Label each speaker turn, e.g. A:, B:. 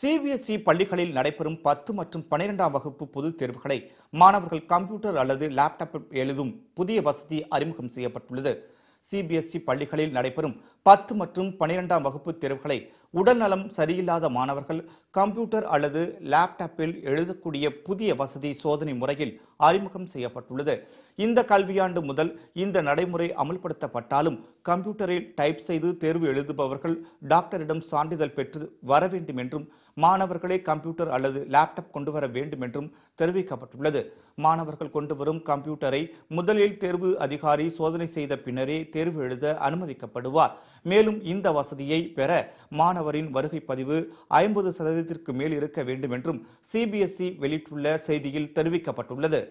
A: CBSE e பள்ளிகளில் நடைபெறும் பத்து மற்றும் பனிரெண்டாம் வகுப்பு பொதுத் தேர்வுகளை மாணவர்கள் கம்ப்யூட்டர் அல்லது லேப்டாப் எழுதும் புதிய வசதி அறிமுகம் செய்யப்பட்டுள்ளது சிபிஎஸ்இ e பள்ளிகளில் நடைபெறும் பத்து மற்றும் பனிரெண்டாம் வகுப்பு தேர்வுகளை உடல்நலம் சரியில்லாத மாணவர்கள் கம்ப்யூட்டர் அல்லது லேப்டாப்பில் எழுதக்கூடிய புதிய வசதி சோதனை முறையில் அறிமுகம் செய்யப்பட்டுள்ளது இந்த கல்வியாண்டு முதல் இந்த நடைமுறை அமல்படுத்தப்பட்டாலும் கம்ப்யூட்டரில் டைப் செய்து தேர்வு எழுதுபவர்கள் டாக்டரிடம் சான்றிதழ் பெற்று வர வேண்டும் என்றும் மாணவர்களே கம்ப்யூட்டர் அல்லது லேப்டாப் கொண்டு வர வேண்டும் என்றும் தெரிவிக்கப்பட்டுள்ளது மாணவர்கள் கொண்டு வரும் கம்ப்யூட்டரை முதலில் தேர்வு அதிகாரி சோதனை செய்த பின்னரே தேர்வு எழுத அனுமதிக்கப்படுவார் மேலும் இந்த வசதியை பெற மா மாணவரின் வருகை பதிவு ஐம்பது சதவீதத்திற்கு மேல் இருக்க வேண்டும் என்றும் சிபிஎஸ்இ e வெளியிட்டுள்ள செய்தியில் தெரிவிக்கப்பட்டுள்ளது